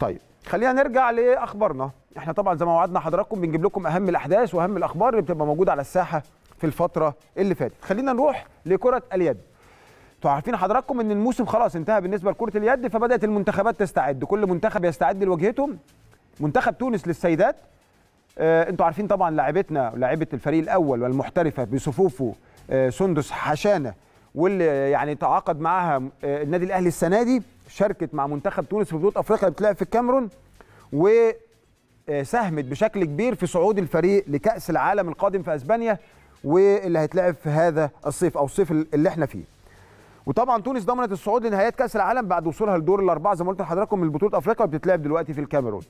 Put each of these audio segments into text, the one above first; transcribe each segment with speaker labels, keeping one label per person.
Speaker 1: طيب خلينا نرجع لاخبارنا احنا طبعا زي ما وعدنا حضراتكم بنجيب لكم اهم الاحداث واهم الاخبار اللي بتبقى موجوده على الساحه في الفتره اللي فاتت خلينا نروح لكره اليد انتوا عارفين حضراتكم ان الموسم خلاص انتهى بالنسبه لكره اليد فبدات المنتخبات تستعد كل منتخب يستعد لواجهته منتخب تونس للسيدات آه انتوا عارفين طبعا لاعبتنا لاعبه الفريق الاول والمحترفه بصفوفه آه سندس حشانه واللي يعني تعاقد معاها آه، النادي الاهلي السنه دي شاركت مع منتخب تونس في بطوله افريقيا اللي بتلعب في الكاميرون وساهمت آه، بشكل كبير في صعود الفريق لكاس العالم القادم في اسبانيا واللي هيتلعب في هذا الصيف او الصيف اللي احنا فيه. وطبعا تونس ضمنت الصعود لنهائيات كاس العالم بعد وصولها لدور الاربعه زي ما قلت لحضراتكم من بطوله افريقيا وبتتلعب دلوقتي في الكاميرون.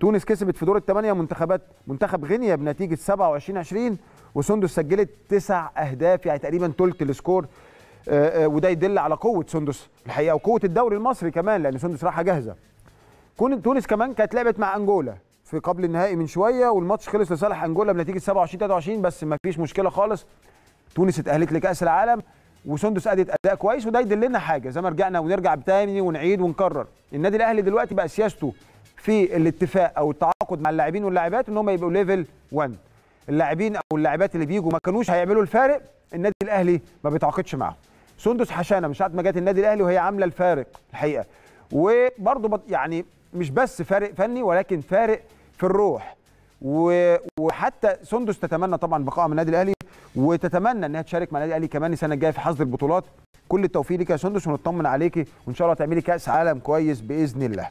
Speaker 1: تونس كسبت في دور الثمانيه منتخبات منتخب غينيا بنتيجه 27 20 وسندس سجلت تسع اهداف يعني تقريبا ثلث السكور آه، آه، وده يدل على قوه سندس الحقيقه وقوه الدوري المصري كمان لان سندس راحه جاهزه كون تونس كمان كانت لعبت مع انجولا في قبل النهائي من شويه والماتش خلص لصالح انجولا بنتيجه 27 23 بس ما فيش مشكله خالص تونس اتاهلت لكاس العالم وسندس ادت اداء كويس وده يدل لنا حاجه زي ما رجعنا ونرجع تاني ونعيد ونكرر النادي الاهلي دلوقتي بقى سياسته في الاتفاق او التعاقد مع اللاعبين واللاعبات ان هم يبقوا ليفل 1 اللاعبين او اللاعبات اللي بيجوا ما كانوش هيعملوا الفارق النادي الاهلي ما بيتعاقدش معاهم سندس حشانه من ساعه ما جت النادي الاهلي وهي عامله الفارق الحقيقه وبرضه يعني مش بس فارق فني ولكن فارق في الروح وحتى سندس تتمنى طبعا بقائها من النادي الاهلي وتتمنى انها تشارك مع النادي الاهلي كمان السنه الجايه في حصد البطولات كل التوفيق لك يا سندس ونطمن عليكي وان شاء الله تعملي كاس عالم كويس باذن الله